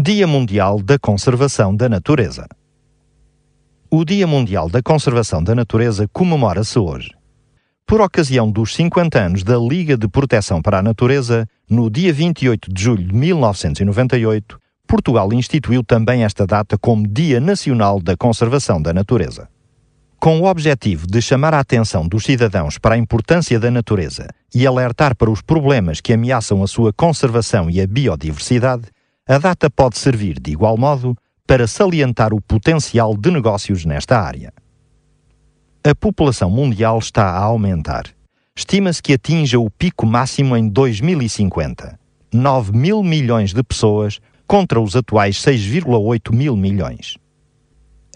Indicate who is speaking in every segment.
Speaker 1: Dia Mundial da Conservação da Natureza. O Dia Mundial da Conservação da Natureza comemora-se hoje. Por ocasião dos 50 anos da Liga de Proteção para a Natureza, no dia 28 de julho de 1998, Portugal instituiu também esta data como Dia Nacional da Conservação da Natureza. Com o objetivo de chamar a atenção dos cidadãos para a importância da natureza e alertar para os problemas que ameaçam a sua conservação e a biodiversidade, a data pode servir, de igual modo, para salientar o potencial de negócios nesta área. A população mundial está a aumentar. Estima-se que atinja o pico máximo em 2050. 9 mil milhões de pessoas contra os atuais 6,8 mil milhões.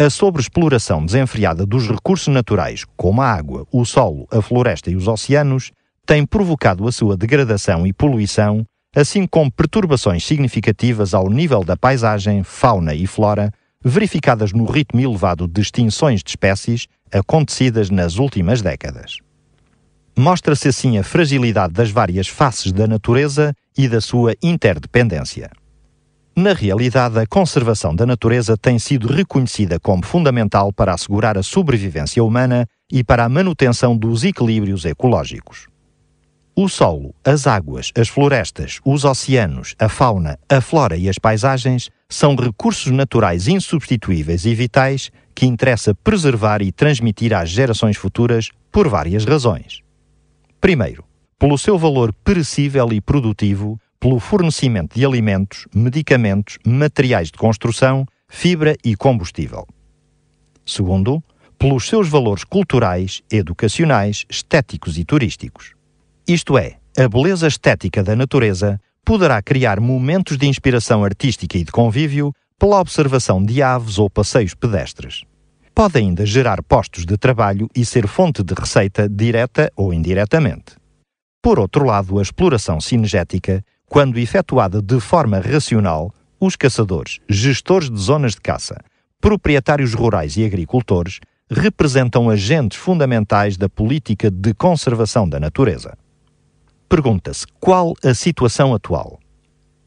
Speaker 1: A sobreexploração desenfreada dos recursos naturais, como a água, o solo, a floresta e os oceanos, tem provocado a sua degradação e poluição assim como perturbações significativas ao nível da paisagem, fauna e flora, verificadas no ritmo elevado de extinções de espécies acontecidas nas últimas décadas. Mostra-se assim a fragilidade das várias faces da natureza e da sua interdependência. Na realidade, a conservação da natureza tem sido reconhecida como fundamental para assegurar a sobrevivência humana e para a manutenção dos equilíbrios ecológicos. O solo, as águas, as florestas, os oceanos, a fauna, a flora e as paisagens são recursos naturais insubstituíveis e vitais que interessa preservar e transmitir às gerações futuras por várias razões. Primeiro, pelo seu valor perecível e produtivo, pelo fornecimento de alimentos, medicamentos, materiais de construção, fibra e combustível. Segundo, pelos seus valores culturais, educacionais, estéticos e turísticos. Isto é, a beleza estética da natureza poderá criar momentos de inspiração artística e de convívio pela observação de aves ou passeios pedestres. Pode ainda gerar postos de trabalho e ser fonte de receita direta ou indiretamente. Por outro lado, a exploração cinegética, quando efetuada de forma racional, os caçadores, gestores de zonas de caça, proprietários rurais e agricultores representam agentes fundamentais da política de conservação da natureza. Pergunta-se qual a situação atual.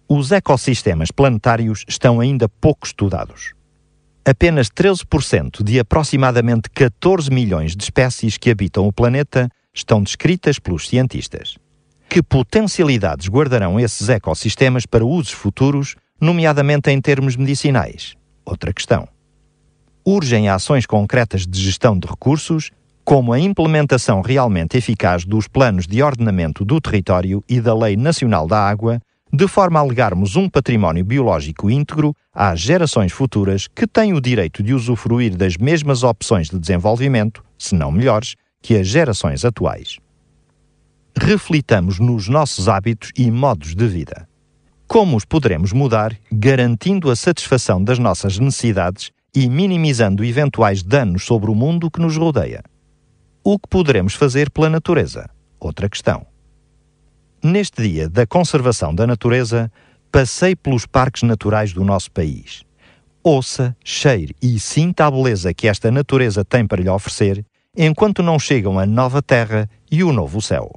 Speaker 1: Os ecossistemas planetários estão ainda pouco estudados. Apenas 13% de aproximadamente 14 milhões de espécies que habitam o planeta estão descritas pelos cientistas. Que potencialidades guardarão esses ecossistemas para usos futuros, nomeadamente em termos medicinais? Outra questão. Urgem ações concretas de gestão de recursos como a implementação realmente eficaz dos planos de ordenamento do território e da Lei Nacional da Água, de forma a legarmos um património biológico íntegro às gerações futuras que têm o direito de usufruir das mesmas opções de desenvolvimento, se não melhores, que as gerações atuais. Reflitamos nos nossos hábitos e modos de vida. Como os poderemos mudar, garantindo a satisfação das nossas necessidades e minimizando eventuais danos sobre o mundo que nos rodeia? o que poderemos fazer pela natureza? Outra questão. Neste dia da conservação da natureza, passei pelos parques naturais do nosso país. Ouça, cheire e sinta a beleza que esta natureza tem para lhe oferecer enquanto não chegam a nova terra e o novo céu.